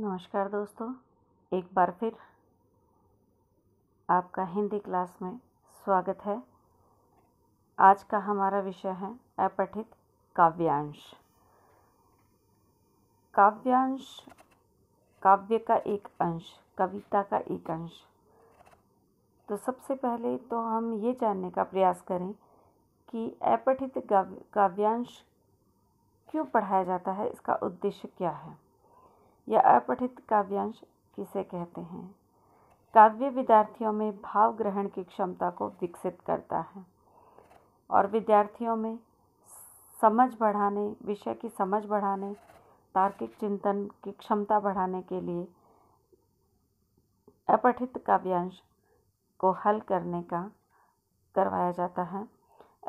नमस्कार दोस्तों एक बार फिर आपका हिंदी क्लास में स्वागत है आज का हमारा विषय है अपठित काव्यांश काव्यांश काव्य का एक अंश कविता का एक अंश तो सबसे पहले तो हम ये जानने का प्रयास करें कि अपठित काव्यांश क्यों पढ़ाया जाता है इसका उद्देश्य क्या है या अपठित काव्यांश किसे कहते हैं काव्य विद्यार्थियों में भाव ग्रहण की क्षमता को विकसित करता है और विद्यार्थियों में समझ बढ़ाने विषय की समझ बढ़ाने तार्किक चिंतन की क्षमता बढ़ाने के लिए अपठित काव्यांश को हल करने का करवाया जाता है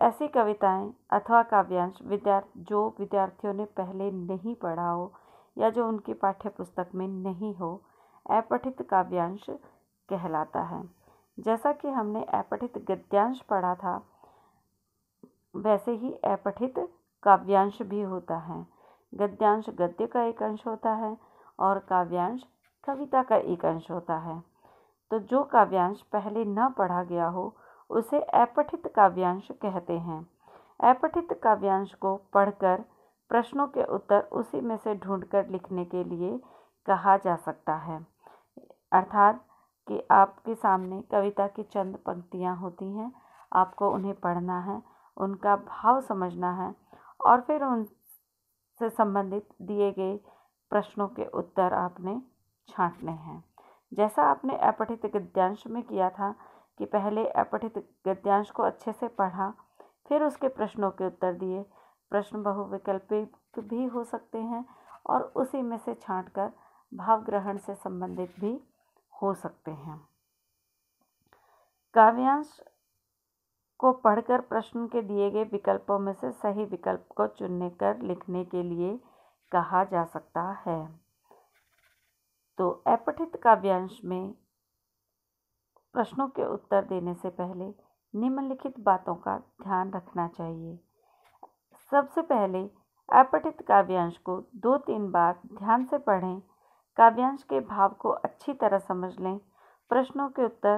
ऐसी कविताएं अथवा काव्यांश विद्यार्थी जो विद्यार्थियों ने पहले नहीं पढ़ा हो या जो उनकी पाठ्य पुस्तक में नहीं हो अपठित काव्यांश कहलाता है जैसा कि हमने अपठित गद्यांश पढ़ा था वैसे ही अपठित काव्यांश भी होता है गद्यांश गद्य का एक अंश होता है और काव्यांश कविता का एक अंश होता है तो जो काव्यांश पहले न पढ़ा गया हो उसे अपठित काव्यांश कहते हैं अपठित काव्यांश को पढ़कर प्रश्नों के उत्तर उसी में से ढूंढकर लिखने के लिए कहा जा सकता है अर्थात कि आपके सामने कविता की चंद पंक्तियाँ होती हैं आपको उन्हें पढ़ना है उनका भाव समझना है और फिर उनसे संबंधित दिए गए प्रश्नों के उत्तर आपने छांटने हैं जैसा आपने अपठित गद्यांश में किया था कि पहले अपठित गद्यांश को अच्छे से पढ़ा फिर उसके प्रश्नों के उत्तर दिए प्रश्न बहुविकल्पिक भी हो सकते हैं और उसी में से कर भाव ग्रहण से संबंधित भी हो सकते हैं काव्यांश को पढ़कर प्रश्न के दिए गए विकल्पों में से सही विकल्प को चुनने कर लिखने के लिए कहा जा सकता है तो अपठित काव्यांश में प्रश्नों के उत्तर देने से पहले निम्नलिखित बातों का ध्यान रखना चाहिए सबसे पहले अपठित काव्यांश को दो तीन बार ध्यान से पढ़ें काव्यांश के भाव को अच्छी तरह समझ लें प्रश्नों के उत्तर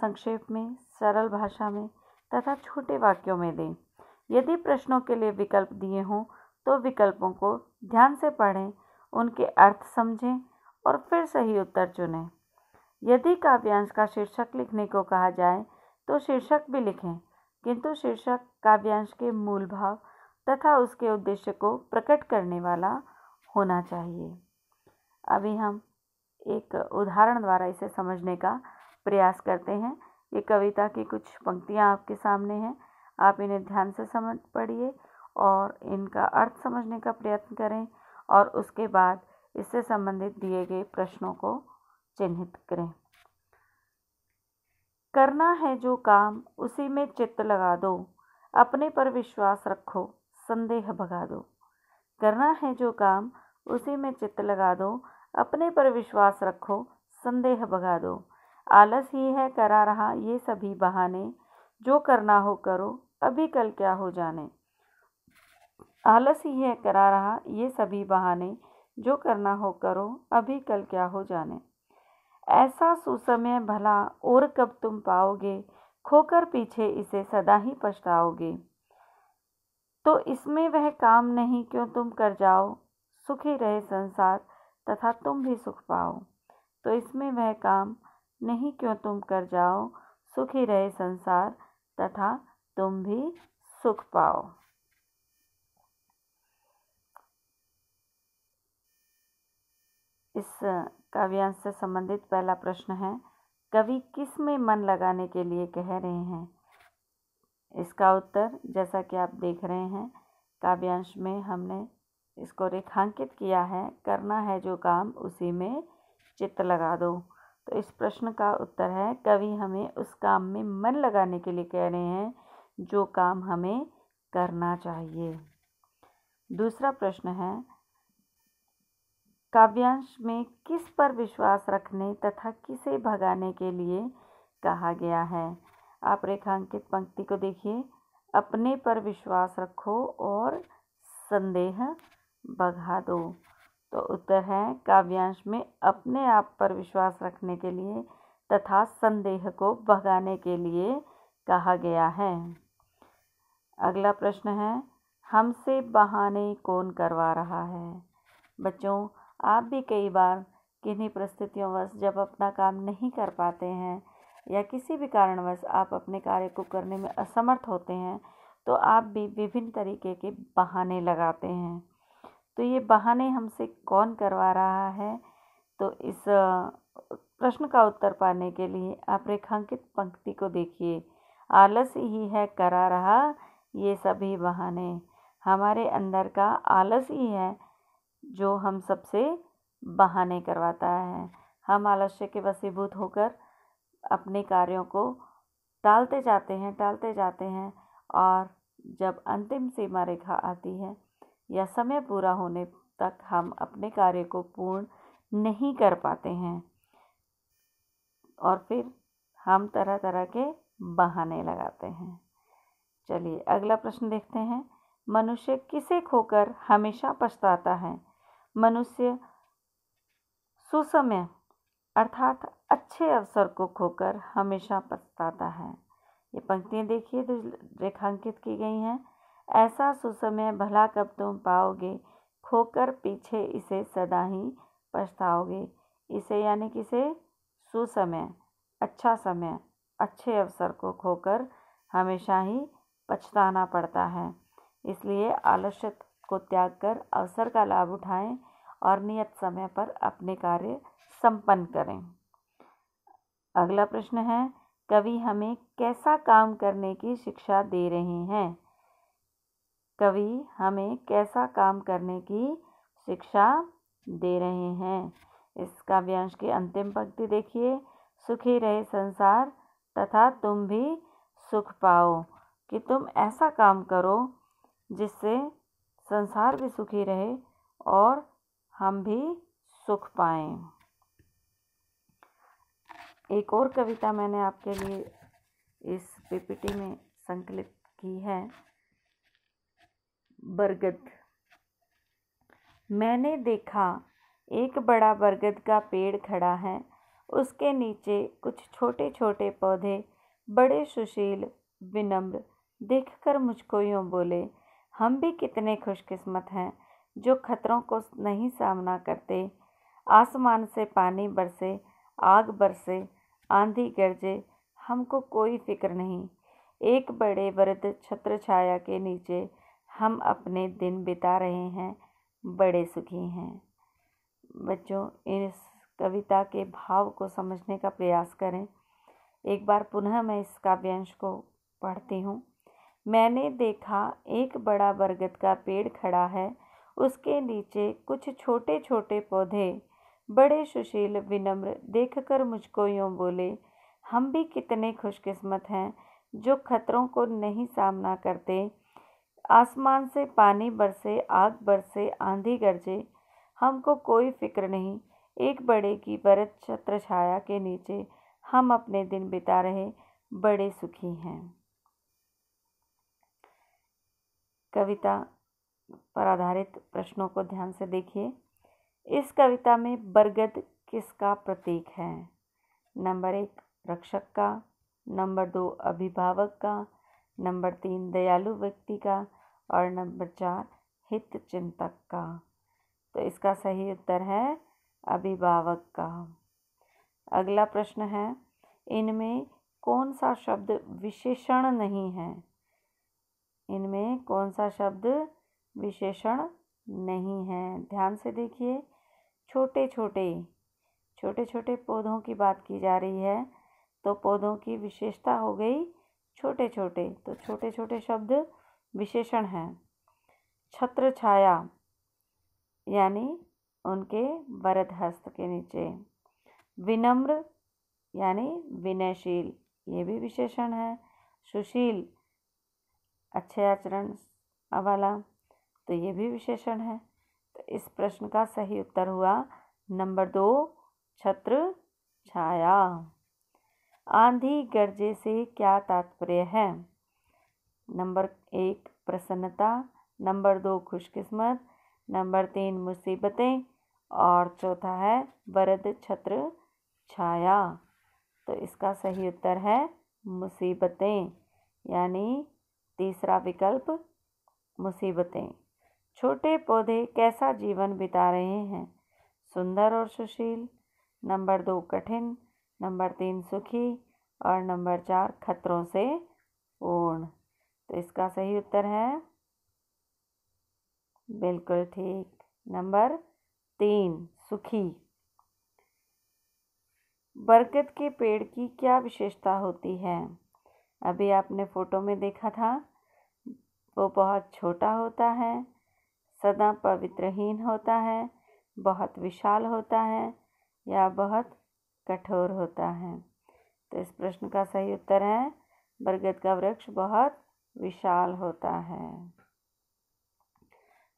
संक्षेप में सरल भाषा में तथा छोटे वाक्यों में दें यदि प्रश्नों के लिए विकल्प दिए हों तो विकल्पों को ध्यान से पढ़ें उनके अर्थ समझें और फिर सही उत्तर चुनें यदि काव्यांश का शीर्षक लिखने को कहा जाए तो शीर्षक भी लिखें किंतु शीर्षक काव्यांश के मूल भाव तथा उसके उद्देश्य को प्रकट करने वाला होना चाहिए अभी हम एक उदाहरण द्वारा इसे समझने का प्रयास करते हैं ये कविता की कुछ पंक्तियाँ आपके सामने हैं आप इन्हें ध्यान से समझ पढ़िए और इनका अर्थ समझने का प्रयत्न करें और उसके बाद इससे संबंधित दिए गए प्रश्नों को चिन्हित करें करना है जो काम उसी में चित्त लगा दो अपने पर विश्वास रखो संदेह भगा दो करना है जो काम उसी में चित्त लगा दो अपने पर विश्वास रखो संदेह भगा दो आलस ही है करा रहा ये सभी बहाने जो करना हो करो अभी कल क्या हो जाने आलस ही है करा रहा ये सभी बहाने जो करना हो करो अभी कल क्या हो जाने ऐसा सुसमय भला और कब तुम पाओगे खोकर पीछे इसे सदा ही पछताओगे तो इसमें वह काम नहीं क्यों तुम कर जाओ सुखी रहे संसार तथा तुम भी सुख पाओ तो इसमें वह काम नहीं क्यों तुम कर जाओ सुखी रहे संसार तथा तुम भी सुख पाओ इस काव्यांश से संबंधित पहला प्रश्न है कवि किस में मन लगाने के लिए कह रहे हैं इसका उत्तर जैसा कि आप देख रहे हैं काव्यांश में हमने इसको रेखांकित किया है करना है जो काम उसी में चित्त लगा दो तो इस प्रश्न का उत्तर है कवि हमें उस काम में मन लगाने के लिए कह रहे हैं जो काम हमें करना चाहिए दूसरा प्रश्न है काव्यांश में किस पर विश्वास रखने तथा किसे भगाने के लिए कहा गया है आप रेखांकित पंक्ति को देखिए अपने पर विश्वास रखो और संदेह भगा दो तो उत्तर है काव्यांश में अपने आप पर विश्वास रखने के लिए तथा संदेह को भगाने के लिए कहा गया है अगला प्रश्न है हमसे बहाने कौन करवा रहा है बच्चों आप भी कई बार किन्हीं परिस्थितियों वश जब अपना काम नहीं कर पाते हैं या किसी भी कारणवश आप अपने कार्य को करने में असमर्थ होते हैं तो आप भी विभिन्न तरीके के बहाने लगाते हैं तो ये बहाने हमसे कौन करवा रहा है तो इस प्रश्न का उत्तर पाने के लिए आप रेखांकित पंक्ति को देखिए आलस ही है करा रहा ये सभी बहाने हमारे अंदर का आलस ही है जो हम सबसे बहाने करवाता है हम आलस्य के वसीभूत होकर अपने कार्यों को टालते जाते हैं टालते जाते हैं और जब अंतिम सीमा रेखा आती है या समय पूरा होने तक हम अपने कार्य को पूर्ण नहीं कर पाते हैं और फिर हम तरह तरह के बहाने लगाते हैं चलिए अगला प्रश्न देखते हैं मनुष्य किसे खोकर हमेशा पछताता है मनुष्य सुसमय अर्थात अच्छे अवसर को खोकर हमेशा पछताता है ये पंक्तियाँ देखिए तो रेखांकित की गई हैं ऐसा सुसमय भला कब तुम पाओगे खोकर पीछे इसे सदा ही पछताओगे इसे यानी किसे सुसमय अच्छा समय अच्छे अवसर को खोकर हमेशा ही पछताना पड़ता है इसलिए आलस्य को त्याग कर अवसर का लाभ उठाएं और नियत समय पर अपने कार्य संपन्न करें अगला प्रश्न है कवि हमें कैसा काम करने की शिक्षा दे रहे हैं कवि हमें कैसा काम करने की शिक्षा दे रहे हैं इस काव्यांश की अंतिम पंक्ति देखिए सुखी रहे संसार तथा तुम भी सुख पाओ कि तुम ऐसा काम करो जिससे संसार भी सुखी रहे और हम भी सुख पाएं एक और कविता मैंने आपके लिए इस पीपीटी में संकलित की है बरगद मैंने देखा एक बड़ा बरगद का पेड़ खड़ा है उसके नीचे कुछ छोटे छोटे पौधे बड़े सुशील विनम्र देखकर मुझको यूँ बोले हम भी कितने खुशकिस्मत हैं जो खतरों को नहीं सामना करते आसमान से पानी बरसे आग बरसे आंधी गरजे हमको कोई फिक्र नहीं एक बड़े वृद्ध छत्र छाया के नीचे हम अपने दिन बिता रहे हैं बड़े सुखी हैं बच्चों इस कविता के भाव को समझने का प्रयास करें एक बार पुनः मैं इस काव्यांश को पढ़ती हूँ मैंने देखा एक बड़ा बरगद का पेड़ खड़ा है उसके नीचे कुछ छोटे छोटे पौधे बड़े सुशील विनम्र देखकर मुझको यूँ बोले हम भी कितने खुशकिस्मत हैं जो खतरों को नहीं सामना करते आसमान से पानी बरसे आग बरसे आंधी गरजे हमको कोई फिक्र नहीं एक बड़े की बरत छत्र छाया के नीचे हम अपने दिन बिता रहे बड़े सुखी हैं कविता पर आधारित प्रश्नों को ध्यान से देखिए इस कविता में बरगद किसका प्रतीक है नंबर एक रक्षक का नंबर दो अभिभावक का नंबर तीन दयालु व्यक्ति का और नंबर चार हित चिंतक का तो इसका सही उत्तर है अभिभावक का अगला प्रश्न है इनमें कौन सा शब्द विशेषण नहीं है इनमें कौन सा शब्द विशेषण नहीं है ध्यान से देखिए छोटे छोटे छोटे छोटे पौधों की बात की जा रही है तो पौधों की विशेषता हो गई छोटे छोटे तो छोटे छोटे शब्द विशेषण हैं छत्र छाया यानी उनके वरद हस्त के नीचे विनम्र यानी विनयशील ये भी विशेषण है सुशील अच्छे आचरण वाला तो ये भी विशेषण है तो इस प्रश्न का सही उत्तर हुआ नंबर दो छत्र छाया आंधी गर्जे से क्या तात्पर्य है नंबर एक प्रसन्नता नंबर दो खुशकिस्मत नंबर तीन मुसीबतें और चौथा है वरद छत्र छाया तो इसका सही उत्तर है मुसीबतें यानी तीसरा विकल्प मुसीबतें छोटे पौधे कैसा जीवन बिता रहे हैं सुंदर और सुशील नंबर दो कठिन नंबर तीन सुखी और नंबर चार खतरों से पूर्ण तो इसका सही उत्तर है बिल्कुल ठीक नंबर तीन सुखी बरगद के पेड़ की क्या विशेषता होती है अभी आपने फ़ोटो में देखा था वो बहुत छोटा होता है सदा पवित्रहीन होता है बहुत विशाल होता है या बहुत कठोर होता है तो इस प्रश्न का सही उत्तर है बरगद का वृक्ष बहुत विशाल होता है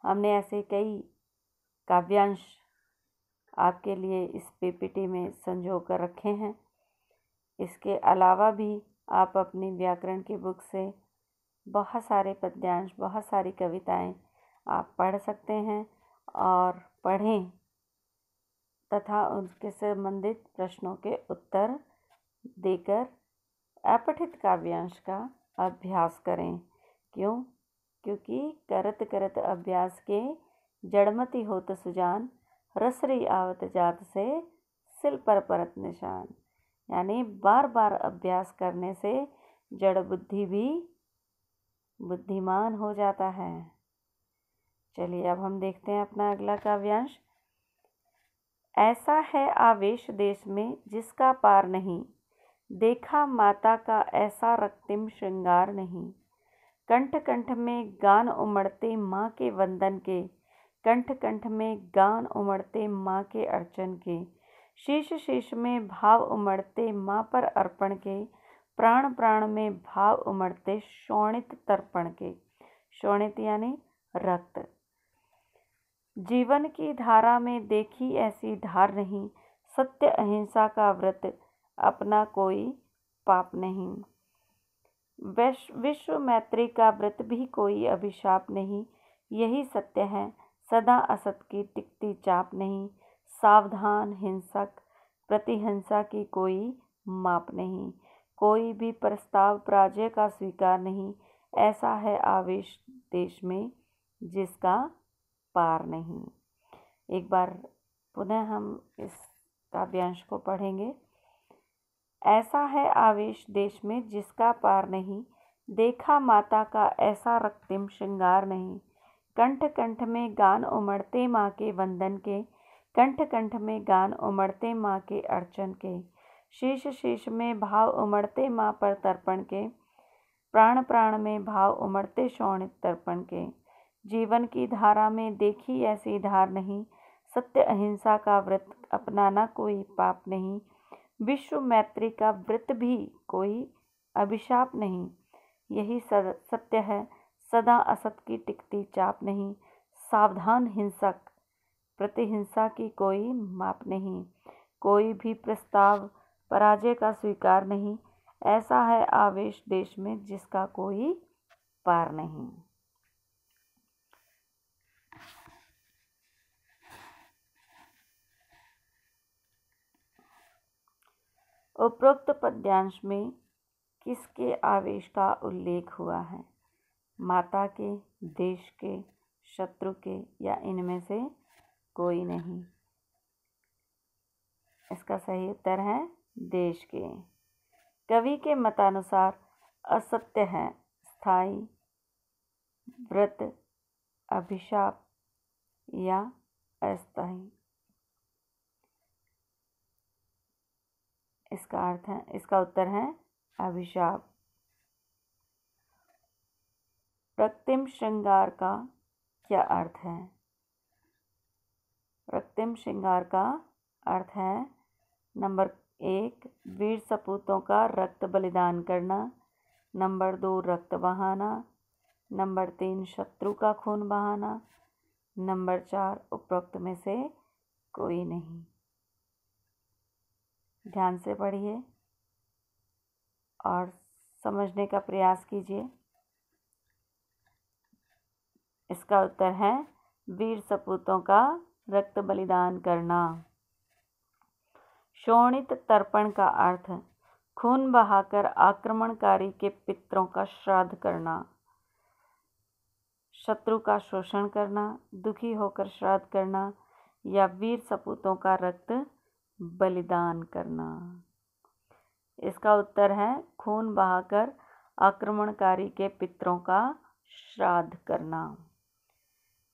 हमने ऐसे कई काव्यांश आपके लिए इस पीपीटी में संजो कर रखे हैं इसके अलावा भी आप अपनी व्याकरण की बुक से बहुत सारे पद्यांश बहुत सारी कविताएं आप पढ़ सकते हैं और पढ़ें तथा उनके संबंधित प्रश्नों के उत्तर देकर अपठित काव्यांश का अभ्यास करें क्यों क्योंकि करत करत अभ्यास के जड़मति होत सुजान रसरी आवत जात से सिल पर परत निशान यानी बार बार अभ्यास करने से जड़ बुद्धि भी बुद्धिमान हो जाता है चलिए अब हम देखते हैं अपना अगला काव्यांश ऐसा है आवेश देश में जिसका पार नहीं देखा माता का ऐसा रक्तिम श्रृंगार नहीं कंठ कंठ में गान उमड़ते माँ के वंदन के कंठ कंठ में गान उमड़ते माँ के अर्चन के शीश शीश में भाव उमड़ते माँ पर अर्पण के प्राण प्राण में भाव उमड़ते शोणित तर्पण के शोणित यानी रक्त जीवन की धारा में देखी ऐसी धार नहीं सत्य अहिंसा का व्रत अपना कोई पाप नहीं वैश विश्व मैत्री का व्रत भी कोई अभिशाप नहीं यही सत्य है सदा असत की टिकती चाप नहीं सावधान हिंसक प्रतिहिंसा की कोई माप नहीं कोई भी प्रस्ताव पराजय का स्वीकार नहीं ऐसा है आवेश देश में जिसका पार नहीं एक बार पुनः हम इस काव्यांश को पढ़ेंगे ऐसा है आवेश देश में जिसका पार नहीं देखा माता का ऐसा रक्तिम श्रृंगार नहीं कंठ कंठ में गान उमड़ते माँ के वंदन के कंठ कंठ में गान उमड़ते माँ के अर्चन के शेष शेष में भाव उमड़ते माँ पर तर्पण के प्राण प्राण में भाव उमड़ते शौणित तर्पण के जीवन की धारा में देखी ऐसी धार नहीं सत्य अहिंसा का व्रत अपनाना कोई पाप नहीं विश्व मैत्री का व्रत भी कोई अभिशाप नहीं यही सद सत्य है सदा असत की टिकती चाप नहीं सावधान हिंसक प्रतिहिंसा की कोई माप नहीं कोई भी प्रस्ताव पराजय का स्वीकार नहीं ऐसा है आवेश देश में जिसका कोई पार नहीं उपरोक्त पद्यांश में किसके आवेश का उल्लेख हुआ है माता के देश के शत्रु के या इनमें से कोई नहीं इसका सही उत्तर है देश के कवि के मतानुसार असत्य है स्थाई व्रत अभिशाप या अस्थाई इसका अर्थ है इसका उत्तर है अभिशाप प्रतिम श्रृंगार का क्या अर्थ है प्रतिम श्रृंगार का अर्थ है नंबर एक वीर सपूतों का रक्त बलिदान करना नंबर दो रक्त बहाना नंबर तीन शत्रु का खून बहाना नंबर चार उपरोक्त में से कोई नहीं ध्यान से पढ़िए और समझने का प्रयास कीजिए इसका उत्तर है वीर सपूतों का रक्त बलिदान करना शोणित तर्पण का अर्थ खून बहाकर आक्रमणकारी के पितरों का श्राद्ध करना शत्रु का शोषण करना दुखी होकर श्राद्ध करना या वीर सपूतों का रक्त बलिदान करना इसका उत्तर है खून बहाकर आक्रमणकारी के पितरों का श्राद्ध करना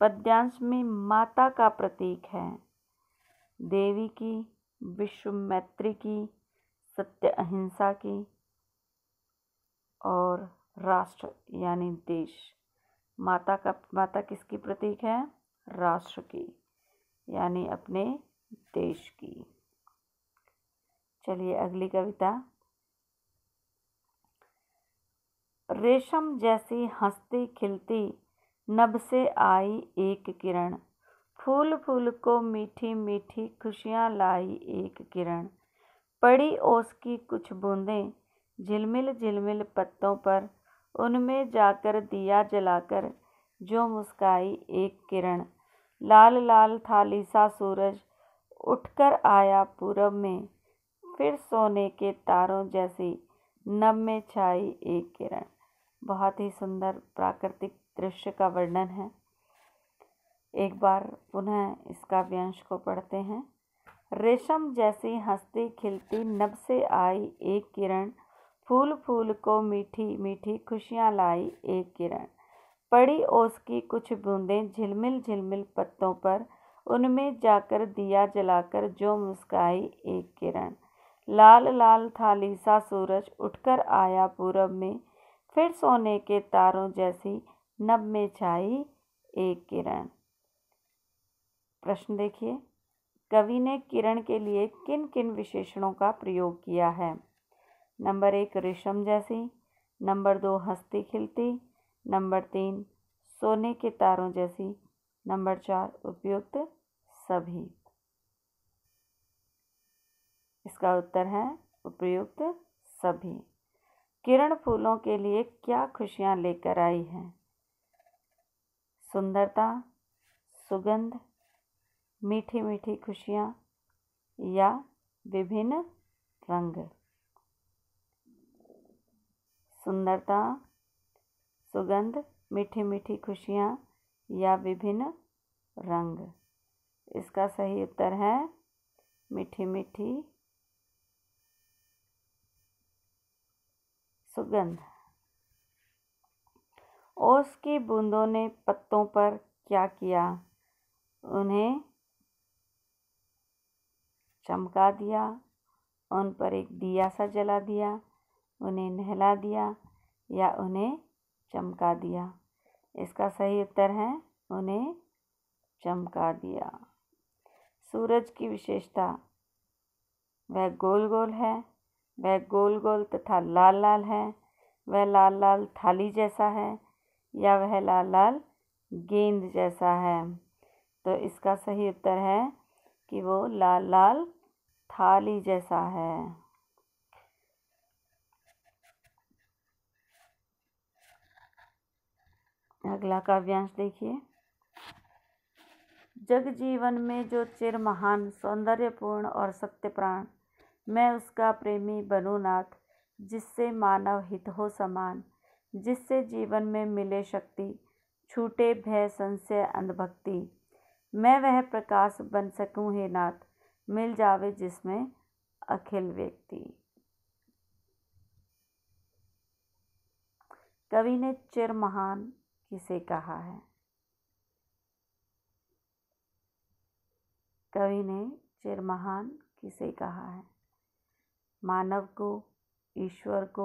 पद्यांश में माता का प्रतीक है देवी की विश्व मैत्री की सत्य अहिंसा की और राष्ट्र यानी देश माता का माता किसकी प्रतीक है राष्ट्र की यानी अपने देश की चलिए अगली कविता रेशम जैसी हंसती खिलती नभ से आई एक किरण फूल फूल को मीठी मीठी खुशियाँ लाई एक किरण पड़ी ओस की कुछ बूंदें झिलमिल झिलमिल पत्तों पर उनमें जाकर दिया जलाकर जो मुस्काई एक किरण लाल लाल था लीसा सूरज उठकर आया पूरब में फिर सोने के तारों जैसी नभ में छाई एक किरण बहुत ही सुंदर प्राकृतिक दृश्य का वर्णन है एक बार पुनः इस काव्यांश को पढ़ते हैं रेशम जैसी हंसती खिलती नब से आई एक किरण फूल फूल को मीठी मीठी खुशियाँ लाई एक किरण पड़ी ओस की कुछ बूंदें झिलमिल झिलमिल पत्तों पर उनमें जाकर दिया जलाकर जो मुस्काई एक किरण लाल लाल थाली सा सूरज उठकर आया पूरब में फिर सोने के तारों जैसी नब में छाई एक किरण प्रश्न देखिए कवि ने किरण के लिए किन किन विशेषणों का प्रयोग किया है नंबर एक रेशम जैसी नंबर दो हस्ती खिलती नंबर तीन सोने के तारों जैसी नंबर चार उपयुक्त सभी इसका उत्तर है उपयुक्त सभी किरण फूलों के लिए क्या खुशियाँ लेकर आई हैं सुंदरता सुगंध मीठी मीठी खुशियाँ या विभिन्न रंग सुंदरता सुगंध मीठी मीठी खुशियाँ या विभिन्न रंग इसका सही उत्तर है मीठी मीठी सुगंध ओस की बूंदों ने पत्तों पर क्या किया उन्हें चमका दिया उन पर एक दिया सा जला दिया उन्हें नहला दिया या उन्हें चमका दिया इसका सही उत्तर है उन्हें चमका दिया सूरज की विशेषता वह गोल गोल है वह गोल गोल तथा लाल लाल है वह लाल लाल थाली जैसा है या वह लाल लाल गेंद जैसा है तो इसका सही उत्तर है कि वो लाल लाल थाली जैसा है अगला काव्यांश देखिए जग जीवन में जो चिर महान सौंदर्यपूर्ण और सत्यप्राण मैं उसका प्रेमी बनू नाथ जिससे मानव हित हो समान जिससे जीवन में मिले शक्ति छूटे भय संशय अंधभक्ति मैं वह प्रकाश बन सकूं हे नाथ मिल जावे जिसमें अखिल व्यक्ति कवि ने चिर महान किसे कहा है कवि ने चिर महान किसे कहा है मानव को ईश्वर को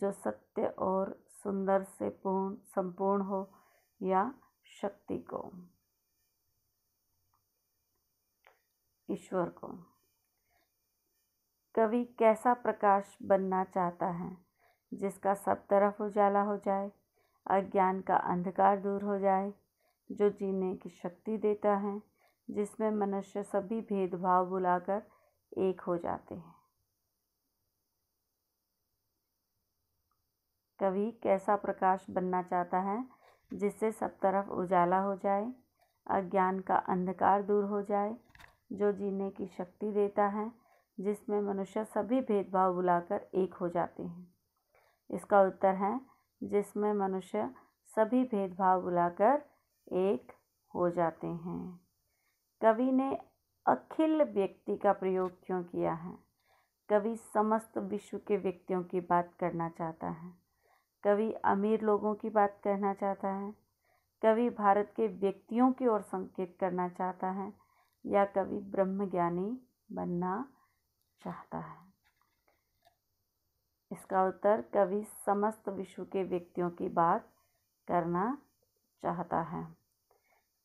जो सत्य और सुंदर से पूर्ण संपूर्ण हो या शक्ति को ईश्वर को कवि कैसा प्रकाश बनना चाहता है जिसका सब तरफ उजाला हो जाए अज्ञान का अंधकार दूर हो जाए जो जीने की शक्ति देता है जिसमें मनुष्य सभी भेदभाव बुलाकर एक हो जाते हैं कवि कैसा प्रकाश बनना चाहता है जिससे सब तरफ उजाला हो जाए अज्ञान का अंधकार दूर हो जाए जो जीने की शक्ति देता है जिसमें मनुष्य सभी भेदभाव बुलाकर एक हो जाते हैं इसका उत्तर है जिसमें मनुष्य सभी भेदभाव बुलाकर एक हो जाते हैं कवि ने अखिल व्यक्ति का प्रयोग क्यों किया है कवि समस्त विश्व के व्यक्तियों की बात करना चाहता है कवि अमीर लोगों की बात कहना चाहता है कवि भारत के व्यक्तियों की ओर संकेत करना चाहता है या कवि ब्रह्मज्ञानी बनना चाहता है इसका उत्तर कवि समस्त विश्व के व्यक्तियों की बात करना चाहता है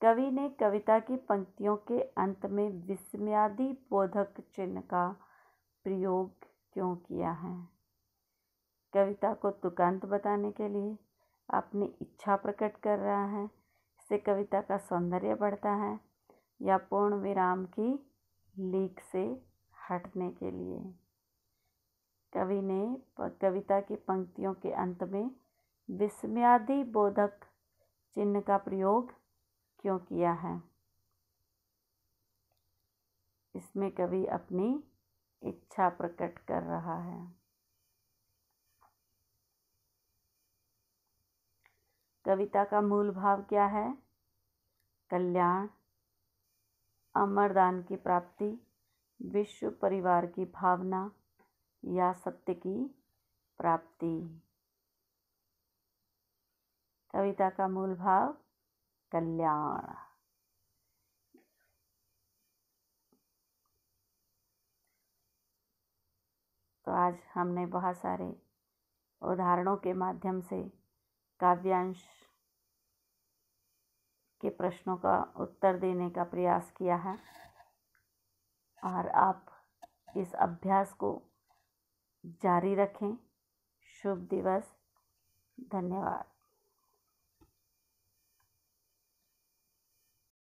कवि ने कविता की पंक्तियों के अंत में विस्म्यादि बोधक चिन्ह का प्रयोग क्यों किया है कविता को तुकांत बताने के लिए अपनी इच्छा प्रकट कर रहा है इससे कविता का सौंदर्य बढ़ता है या पूर्ण विराम की लीक से हटने के लिए कवि ने कविता की पंक्तियों के अंत में विस्म्यादि बोधक चिन्ह का प्रयोग क्यों किया है इसमें कवि अपनी इच्छा प्रकट कर रहा है कविता का मूल भाव क्या है कल्याण अमरदान की प्राप्ति विश्व परिवार की भावना या सत्य की प्राप्ति कविता का मूल भाव कल्याण तो आज हमने बहुत सारे उदाहरणों के माध्यम से काव्यांश के प्रश्नों का उत्तर देने का प्रयास किया है और आप इस अभ्यास को जारी रखें शुभ दिवस धन्यवाद